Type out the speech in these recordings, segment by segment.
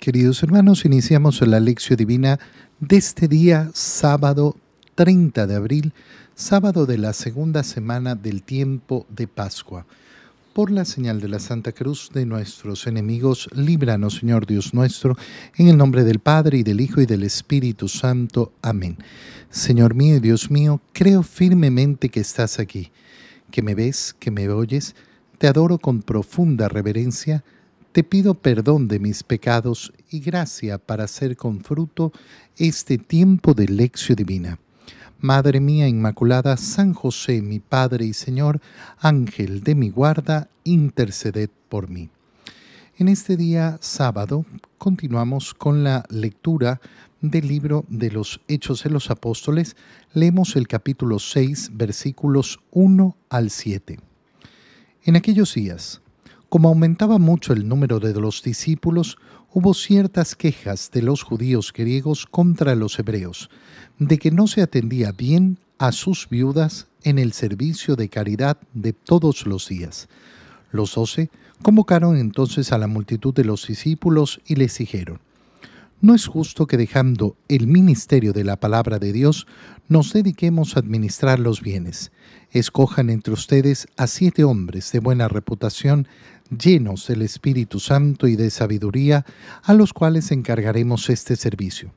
Queridos hermanos, iniciamos la lección divina de este día, sábado 30 de abril, sábado de la segunda semana del tiempo de Pascua. Por la señal de la Santa Cruz de nuestros enemigos, líbranos, Señor Dios nuestro, en el nombre del Padre, y del Hijo, y del Espíritu Santo. Amén. Señor mío y Dios mío, creo firmemente que estás aquí, que me ves, que me oyes, te adoro con profunda reverencia, te pido perdón de mis pecados y gracia para hacer con fruto este tiempo de lección divina. Madre mía Inmaculada, San José, mi Padre y Señor, Ángel de mi guarda, interceded por mí. En este día sábado continuamos con la lectura del libro de los Hechos de los Apóstoles. Leemos el capítulo 6, versículos 1 al 7. En aquellos días, como aumentaba mucho el número de los discípulos, hubo ciertas quejas de los judíos griegos contra los hebreos, de que no se atendía bien a sus viudas en el servicio de caridad de todos los días. Los doce convocaron entonces a la multitud de los discípulos y les dijeron, No es justo que dejando el ministerio de la palabra de Dios nos dediquemos a administrar los bienes. Escojan entre ustedes a siete hombres de buena reputación, llenos del Espíritu Santo y de sabiduría, a los cuales encargaremos este servicio.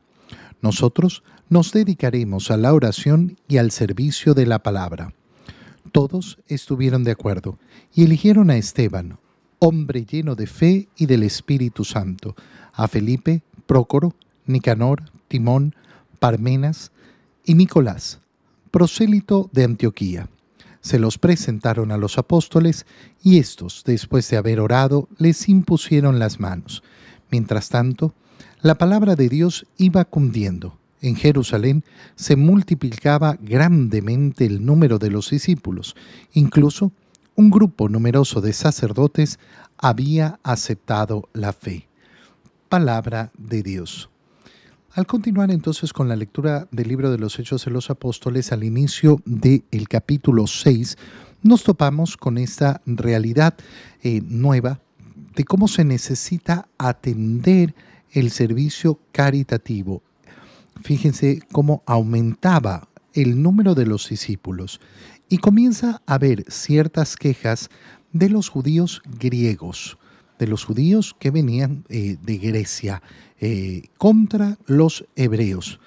Nosotros nos dedicaremos a la oración y al servicio de la palabra. Todos estuvieron de acuerdo y eligieron a Esteban, hombre lleno de fe y del Espíritu Santo, a Felipe, Prócoro, Nicanor, Timón, Parmenas y Nicolás, prosélito de Antioquía se los presentaron a los apóstoles y estos, después de haber orado, les impusieron las manos. Mientras tanto, la palabra de Dios iba cundiendo. En Jerusalén se multiplicaba grandemente el número de los discípulos. Incluso un grupo numeroso de sacerdotes había aceptado la fe. Palabra de Dios. Al continuar entonces con la lectura del libro de los Hechos de los Apóstoles al inicio del capítulo 6, nos topamos con esta realidad eh, nueva de cómo se necesita atender el servicio caritativo. Fíjense cómo aumentaba el número de los discípulos y comienza a haber ciertas quejas de los judíos griegos los judíos que venían eh, de Grecia eh, contra los hebreos.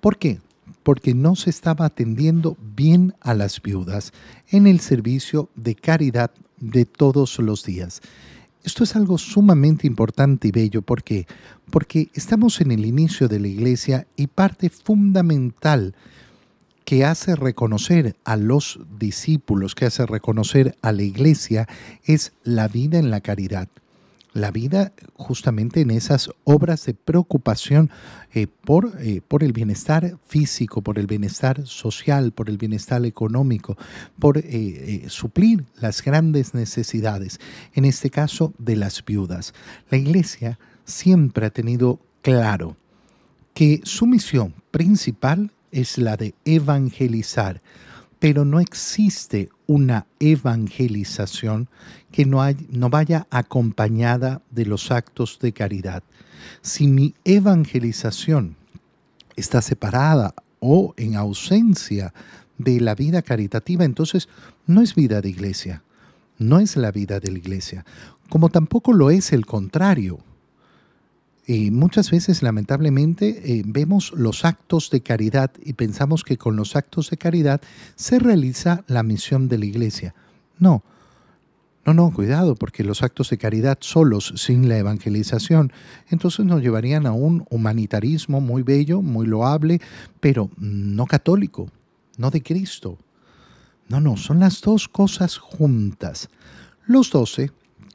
¿Por qué? Porque no se estaba atendiendo bien a las viudas en el servicio de caridad de todos los días. Esto es algo sumamente importante y bello. ¿Por qué? Porque estamos en el inicio de la iglesia y parte fundamental que hace reconocer a los discípulos, que hace reconocer a la iglesia, es la vida en la caridad la vida justamente en esas obras de preocupación eh, por, eh, por, el bienestar físico, por el bienestar social, por el bienestar económico, por eh, suplir las grandes necesidades, en este caso de las viudas. La Iglesia siempre ha tenido claro que su misión principal es la de evangelizar, pero no existe una evangelización que no, no vaya acompañada de los actos de caridad. Si mi evangelización está separada o en ausencia de la vida caritativa, entonces no es vida de iglesia, no es la vida de la iglesia, como tampoco lo es el contrario, muchas veces, lamentablemente, eh, vemos los actos de caridad y pensamos que con los actos de caridad se realiza la misión de la iglesia. No, no, no, cuidado, porque los actos de caridad solos, sin la evangelización, entonces nos llevarían a un humanitarismo muy bello, muy loable, pero no católico, no de Cristo. No, no, son las dos cosas juntas. Los doce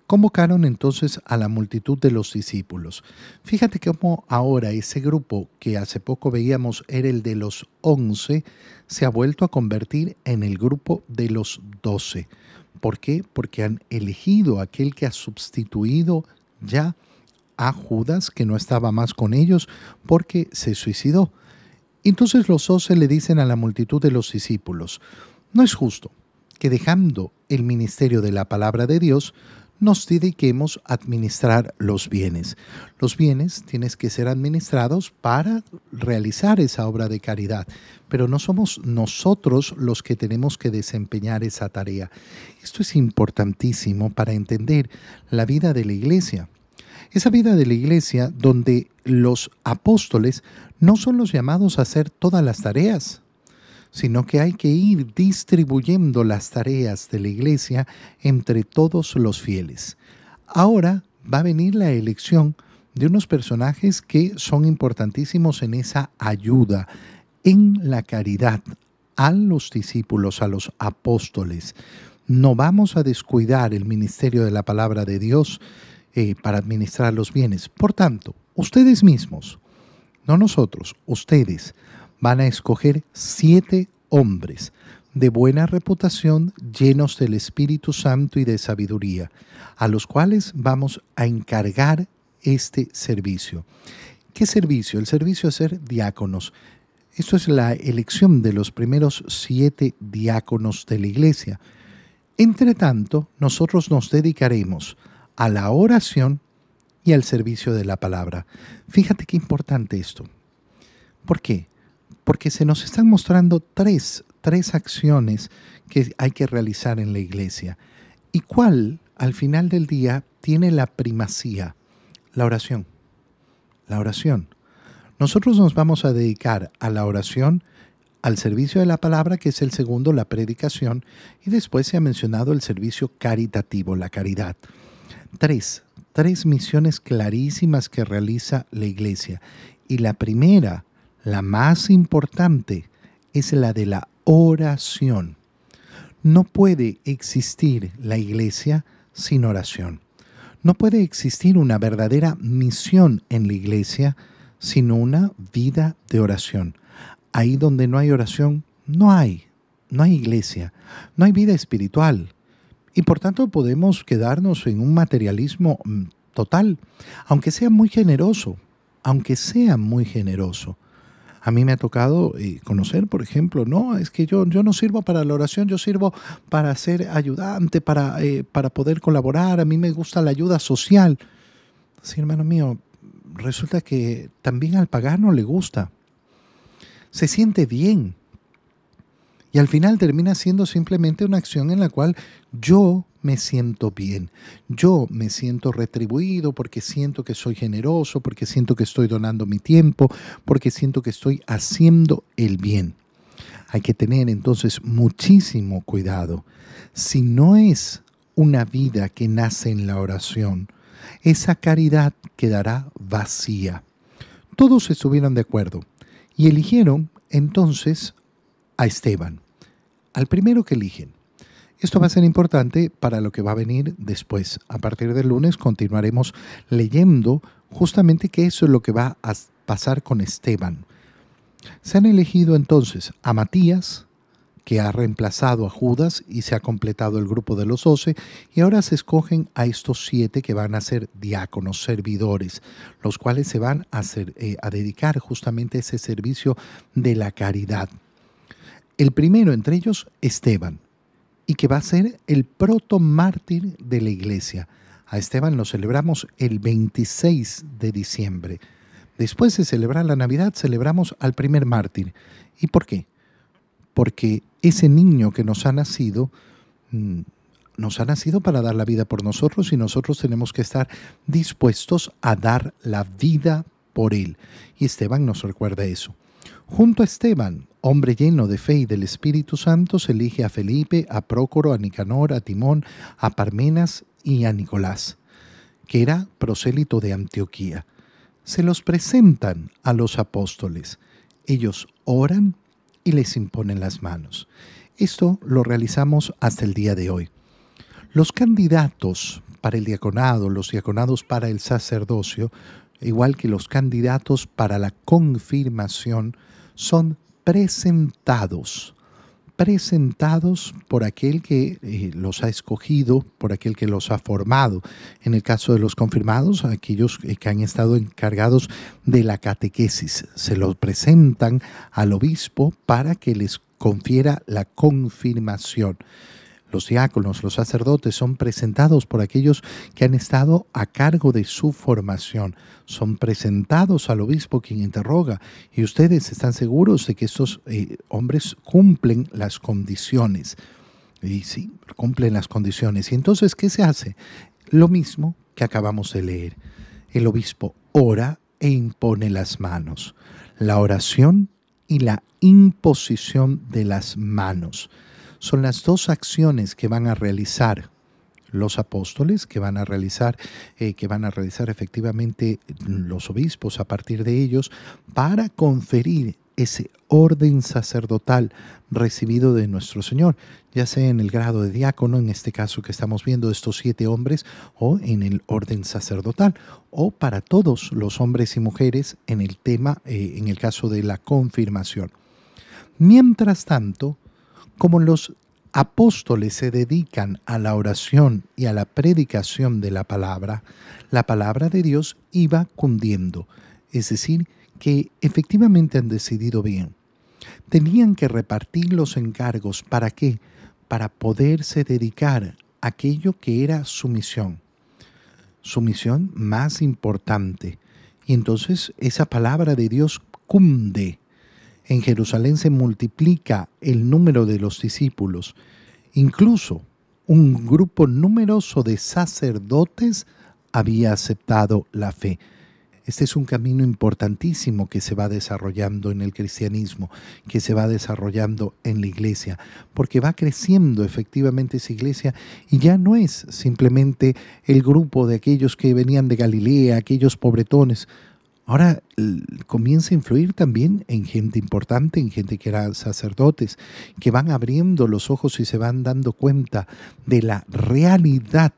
Convocaron entonces a la multitud de los discípulos. Fíjate cómo ahora ese grupo que hace poco veíamos era el de los once, se ha vuelto a convertir en el grupo de los doce. ¿Por qué? Porque han elegido aquel que ha sustituido ya a Judas, que no estaba más con ellos, porque se suicidó. Entonces los doce le dicen a la multitud de los discípulos, no es justo que dejando el ministerio de la palabra de Dios, nos dediquemos a administrar los bienes. Los bienes tienen que ser administrados para realizar esa obra de caridad, pero no somos nosotros los que tenemos que desempeñar esa tarea. Esto es importantísimo para entender la vida de la iglesia. Esa vida de la iglesia donde los apóstoles no son los llamados a hacer todas las tareas, sino que hay que ir distribuyendo las tareas de la iglesia entre todos los fieles. Ahora va a venir la elección de unos personajes que son importantísimos en esa ayuda, en la caridad a los discípulos, a los apóstoles. No vamos a descuidar el ministerio de la palabra de Dios eh, para administrar los bienes. Por tanto, ustedes mismos, no nosotros, ustedes, van a escoger siete hombres de buena reputación, llenos del Espíritu Santo y de sabiduría, a los cuales vamos a encargar este servicio. ¿Qué servicio? El servicio de ser diáconos. Esto es la elección de los primeros siete diáconos de la iglesia. Entre tanto, nosotros nos dedicaremos a la oración y al servicio de la palabra. Fíjate qué importante esto. ¿Por qué? porque se nos están mostrando tres, tres acciones que hay que realizar en la iglesia. ¿Y cuál, al final del día, tiene la primacía? La oración. La oración. Nosotros nos vamos a dedicar a la oración, al servicio de la palabra, que es el segundo, la predicación, y después se ha mencionado el servicio caritativo, la caridad. Tres, tres misiones clarísimas que realiza la iglesia. Y la primera la más importante, es la de la oración. No puede existir la iglesia sin oración. No puede existir una verdadera misión en la iglesia sin una vida de oración. Ahí donde no hay oración, no hay, no hay iglesia, no hay vida espiritual. Y por tanto podemos quedarnos en un materialismo mm, total, aunque sea muy generoso, aunque sea muy generoso. A mí me ha tocado eh, conocer, por ejemplo, no, es que yo, yo no sirvo para la oración, yo sirvo para ser ayudante, para, eh, para poder colaborar, a mí me gusta la ayuda social. Sí, hermano mío, resulta que también al pagano le gusta. Se siente bien. Y al final termina siendo simplemente una acción en la cual yo me siento bien. Yo me siento retribuido porque siento que soy generoso, porque siento que estoy donando mi tiempo, porque siento que estoy haciendo el bien. Hay que tener entonces muchísimo cuidado. Si no es una vida que nace en la oración, esa caridad quedará vacía. Todos estuvieron de acuerdo y eligieron entonces a Esteban, al primero que eligen. Esto va a ser importante para lo que va a venir después. A partir del lunes continuaremos leyendo justamente qué es lo que va a pasar con Esteban. Se han elegido entonces a Matías, que ha reemplazado a Judas y se ha completado el grupo de los doce, y ahora se escogen a estos siete que van a ser diáconos, servidores, los cuales se van a, eh, a dedicar justamente a ese servicio de la caridad. El primero entre ellos, Esteban y que va a ser el proto mártir de la iglesia. A Esteban lo celebramos el 26 de diciembre. Después de celebrar la Navidad, celebramos al primer mártir. ¿Y por qué? Porque ese niño que nos ha nacido, mm, nos ha nacido para dar la vida por nosotros y nosotros tenemos que estar dispuestos a dar la vida por él. Y Esteban nos recuerda eso. Junto a Esteban, hombre lleno de fe y del Espíritu Santo, se elige a Felipe, a Prócoro, a Nicanor, a Timón, a Parmenas y a Nicolás, que era prosélito de Antioquía. Se los presentan a los apóstoles. Ellos oran y les imponen las manos. Esto lo realizamos hasta el día de hoy. Los candidatos para el diaconado, los diaconados para el sacerdocio, igual que los candidatos para la confirmación, son presentados, presentados por aquel que eh, los ha escogido, por aquel que los ha formado. En el caso de los confirmados, aquellos que han estado encargados de la catequesis, se los presentan al obispo para que les confiera la confirmación. Los diáconos, los sacerdotes son presentados por aquellos que han estado a cargo de su formación. Son presentados al obispo quien interroga. Y ustedes están seguros de que estos eh, hombres cumplen las condiciones. Y sí, cumplen las condiciones. Y entonces, ¿qué se hace? Lo mismo que acabamos de leer. El obispo ora e impone las manos. La oración y la imposición de las manos son las dos acciones que van a realizar los apóstoles que van a realizar, eh, que van a realizar efectivamente los obispos a partir de ellos, para conferir ese orden sacerdotal recibido de nuestro Señor, ya sea en el grado de diácono, en este caso que estamos viendo estos siete hombres, o en el orden sacerdotal, o para todos los hombres y mujeres en el tema, eh, en el caso de la confirmación. Mientras tanto, como los apóstoles se dedican a la oración y a la predicación de la palabra, la palabra de Dios iba cundiendo, es decir, que efectivamente han decidido bien. Tenían que repartir los encargos para qué? Para poderse dedicar a aquello que era su misión, su misión más importante. Y entonces esa palabra de Dios cunde en Jerusalén se multiplica el número de los discípulos. Incluso un grupo numeroso de sacerdotes había aceptado la fe. Este es un camino importantísimo que se va desarrollando en el cristianismo, que se va desarrollando en la iglesia, porque va creciendo efectivamente esa iglesia y ya no es simplemente el grupo de aquellos que venían de Galilea, aquellos pobretones. Ahora comienza a influir también en gente importante, en gente que eran sacerdotes, que van abriendo los ojos y se van dando cuenta de la realidad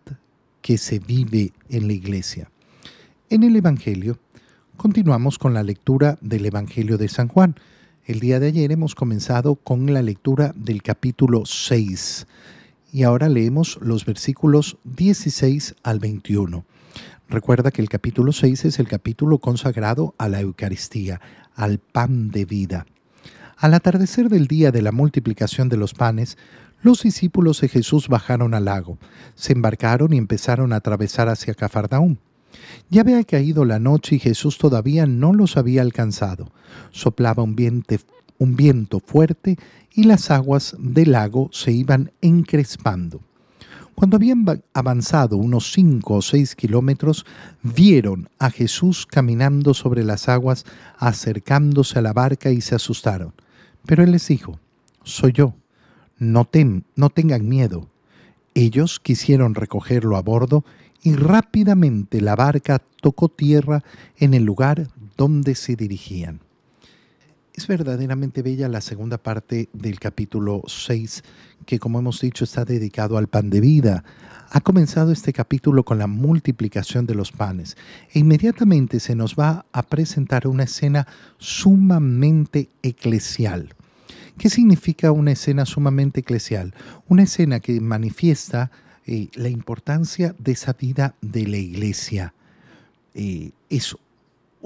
que se vive en la iglesia. En el Evangelio, continuamos con la lectura del Evangelio de San Juan. El día de ayer hemos comenzado con la lectura del capítulo 6 y ahora leemos los versículos 16 al 21. Recuerda que el capítulo 6 es el capítulo consagrado a la Eucaristía, al pan de vida. Al atardecer del día de la multiplicación de los panes, los discípulos de Jesús bajaron al lago, se embarcaron y empezaron a atravesar hacia Cafardaún. Ya había caído la noche y Jesús todavía no los había alcanzado. Soplaba un viento fuerte y las aguas del lago se iban encrespando. Cuando habían avanzado unos cinco o seis kilómetros, vieron a Jesús caminando sobre las aguas, acercándose a la barca y se asustaron. Pero él les dijo, Soy yo, no, tem no tengan miedo. Ellos quisieron recogerlo a bordo y rápidamente la barca tocó tierra en el lugar donde se dirigían. Es verdaderamente bella la segunda parte del capítulo 6, que como hemos dicho está dedicado al pan de vida. Ha comenzado este capítulo con la multiplicación de los panes e inmediatamente se nos va a presentar una escena sumamente eclesial. ¿Qué significa una escena sumamente eclesial? Una escena que manifiesta eh, la importancia de esa vida de la iglesia. Eh, eso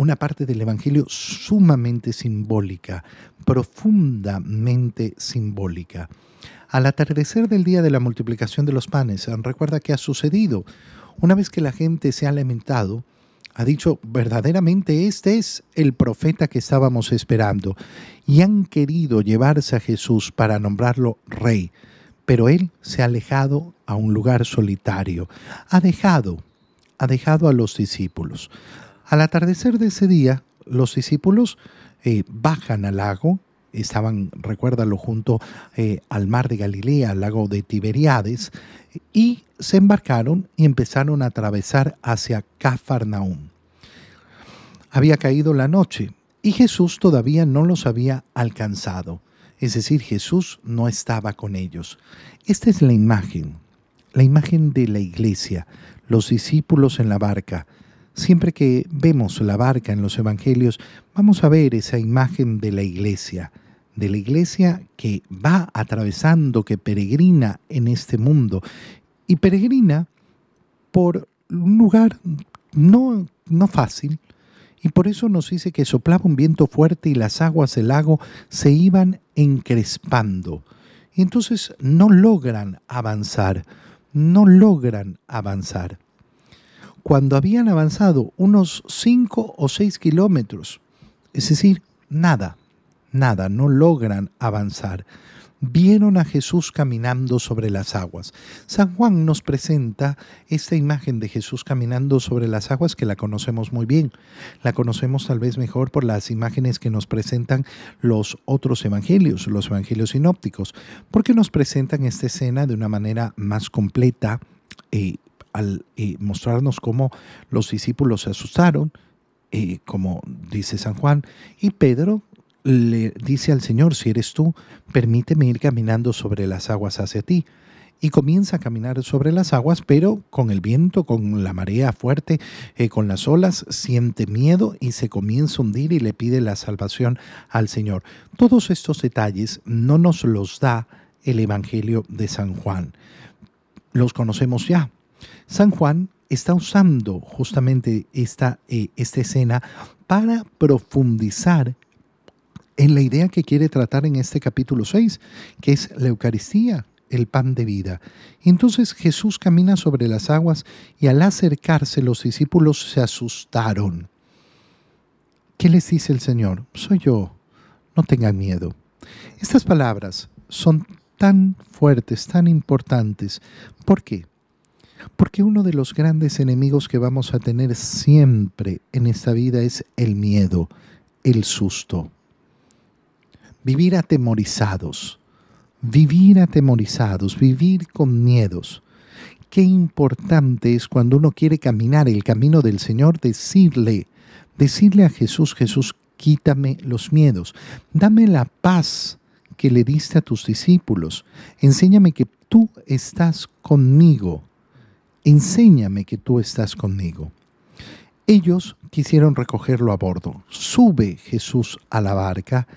una parte del Evangelio sumamente simbólica, profundamente simbólica. Al atardecer del día de la multiplicación de los panes, recuerda qué ha sucedido. Una vez que la gente se ha lamentado, ha dicho, verdaderamente este es el profeta que estábamos esperando, y han querido llevarse a Jesús para nombrarlo rey, pero él se ha alejado a un lugar solitario, ha dejado, ha dejado a los discípulos. Al atardecer de ese día, los discípulos eh, bajan al lago, estaban, recuérdalo, junto eh, al mar de Galilea, al lago de Tiberiades, y se embarcaron y empezaron a atravesar hacia Cafarnaúm. Había caído la noche y Jesús todavía no los había alcanzado, es decir, Jesús no estaba con ellos. Esta es la imagen, la imagen de la iglesia, los discípulos en la barca, Siempre que vemos la barca en los evangelios, vamos a ver esa imagen de la iglesia, de la iglesia que va atravesando, que peregrina en este mundo y peregrina por un lugar no, fácil. Y por eso nos dice que soplaba un viento fuerte y las aguas del lago se iban encrespando. Y entonces no logran avanzar, no logran avanzar cuando habían avanzado unos 5 o 6 kilómetros. Es decir, nada, nada, no logran avanzar. Vieron a Jesús caminando sobre las aguas. San Juan nos presenta esta imagen de Jesús caminando sobre las aguas que la conocemos muy bien. La conocemos tal vez mejor por las imágenes que nos presentan los otros evangelios, los evangelios sinópticos, porque nos presentan esta escena de una manera más completa, y, eh, al mostrarnos cómo los discípulos se asustaron, como dice San Juan, y Pedro le dice al Señor, si eres tú, permíteme ir caminando sobre las aguas hacia ti. Y comienza a caminar sobre las aguas, pero con el viento, con la marea fuerte, eh, con las olas, siente miedo y se comienza a hundir y le pide la salvación al Señor. Todos estos detalles no nos los da el Evangelio de San Juan. Los conocemos ya, San Juan está usando justamente esta, eh, esta escena para profundizar en la idea que quiere tratar en este capítulo 6, que es la Eucaristía, el pan de vida. Entonces Jesús camina sobre las aguas y al acercarse los discípulos se asustaron. ¿Qué les dice el Señor? Soy yo, no tengan miedo. Estas palabras son tan fuertes, tan importantes. ¿Por qué? Porque uno de los grandes enemigos que vamos a tener siempre en esta vida es el miedo, el susto. Vivir atemorizados, vivir atemorizados, vivir con miedos. Qué importante es cuando uno quiere caminar el camino del Señor, decirle, decirle a Jesús, Jesús, quítame los miedos, dame la paz que le diste a tus discípulos, enséñame que tú estás conmigo enséñame que tú estás conmigo. Ellos quisieron recogerlo a bordo. Sube Jesús a la barca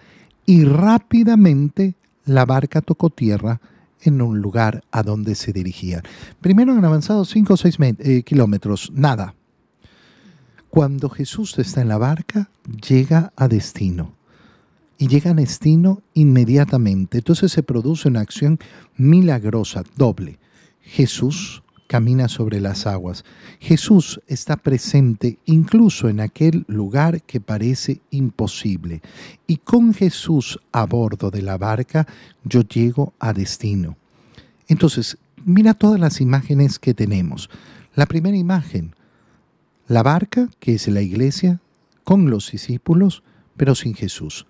y rápidamente la barca tocó tierra en un lugar a donde se dirigían. Primero han avanzado 5 o 6 eh, kilómetros, nada. Cuando Jesús está en la barca, llega a destino. Y llega a destino inmediatamente. Entonces se produce una acción milagrosa, doble. Jesús camina sobre las aguas. Jesús está presente incluso en aquel lugar que parece imposible. Y con Jesús a bordo de la barca, yo llego a destino. Entonces, mira todas las imágenes que tenemos. La primera imagen, la barca, que es la iglesia, con los discípulos, pero sin Jesús.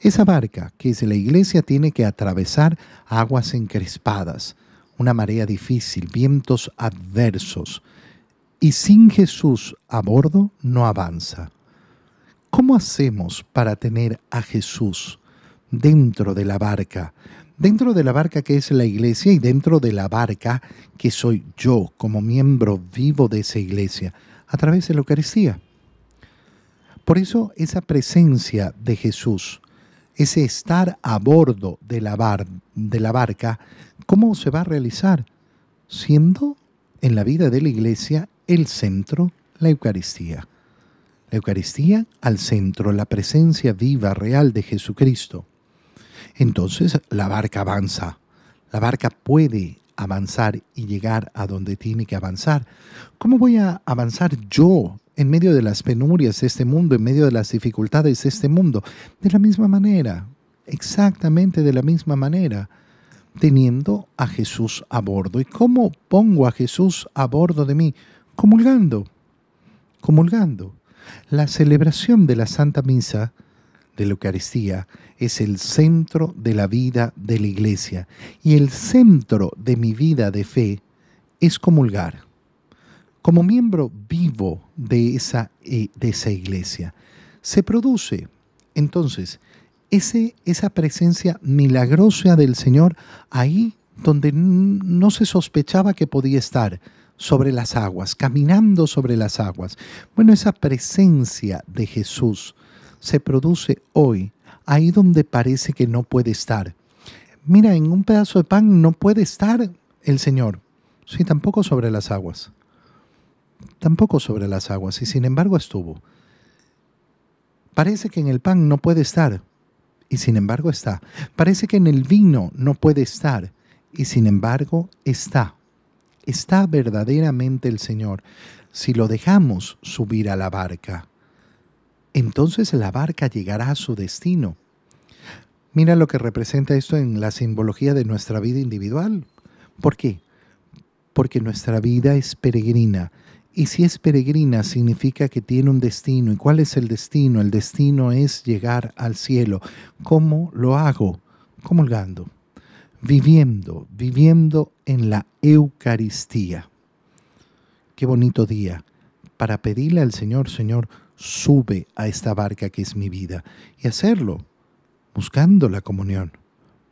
Esa barca, que es la iglesia, tiene que atravesar aguas encrespadas una marea difícil, vientos adversos, y sin Jesús a bordo no avanza. ¿Cómo hacemos para tener a Jesús dentro de la barca? Dentro de la barca que es la iglesia y dentro de la barca que soy yo como miembro vivo de esa iglesia, a través de la Eucaristía. Por eso esa presencia de Jesús, ese estar a bordo de la, de la barca, ¿Cómo se va a realizar? Siendo en la vida de la iglesia el centro, la Eucaristía. La Eucaristía al centro, la presencia viva, real de Jesucristo. Entonces la barca avanza. La barca puede avanzar y llegar a donde tiene que avanzar. ¿Cómo voy a avanzar yo en medio de las penurias de este mundo, en medio de las dificultades de este mundo? De la misma manera, exactamente de la misma manera teniendo a Jesús a bordo. ¿Y cómo pongo a Jesús a bordo de mí? Comulgando, comulgando. La celebración de la Santa Misa, de la Eucaristía, es el centro de la vida de la Iglesia. Y el centro de mi vida de fe es comulgar. Como miembro vivo de esa, eh, de esa Iglesia, se produce entonces esa presencia milagrosa del Señor ahí donde no se sospechaba que podía estar, sobre las aguas, caminando sobre las aguas. Bueno, esa presencia de Jesús se produce hoy, ahí donde parece que no puede estar. Mira, en un pedazo de pan no puede estar el Señor, sí, tampoco sobre las aguas, tampoco sobre las aguas, y sin embargo estuvo. Parece que en el pan no puede estar, y sin embargo está. Parece que en el vino no puede estar y sin embargo está. Está verdaderamente el Señor. Si lo dejamos subir a la barca, entonces la barca llegará a su destino. Mira lo que representa esto en la simbología de nuestra vida individual. ¿Por qué? Porque nuestra vida es peregrina y si es peregrina, significa que tiene un destino. ¿Y cuál es el destino? El destino es llegar al cielo. ¿Cómo lo hago? Comulgando, viviendo, viviendo en la Eucaristía. Qué bonito día para pedirle al Señor, Señor, sube a esta barca que es mi vida. Y hacerlo, buscando la comunión,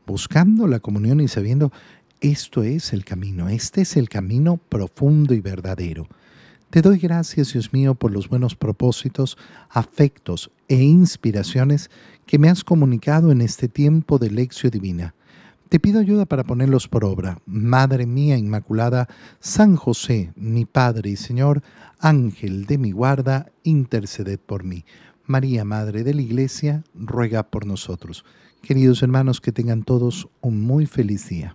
buscando la comunión y sabiendo, esto es el camino, este es el camino profundo y verdadero. Te doy gracias, Dios mío, por los buenos propósitos, afectos e inspiraciones que me has comunicado en este tiempo de lección divina. Te pido ayuda para ponerlos por obra. Madre mía Inmaculada, San José, mi Padre y Señor, Ángel de mi guarda, interceded por mí. María, Madre de la Iglesia, ruega por nosotros. Queridos hermanos, que tengan todos un muy feliz día.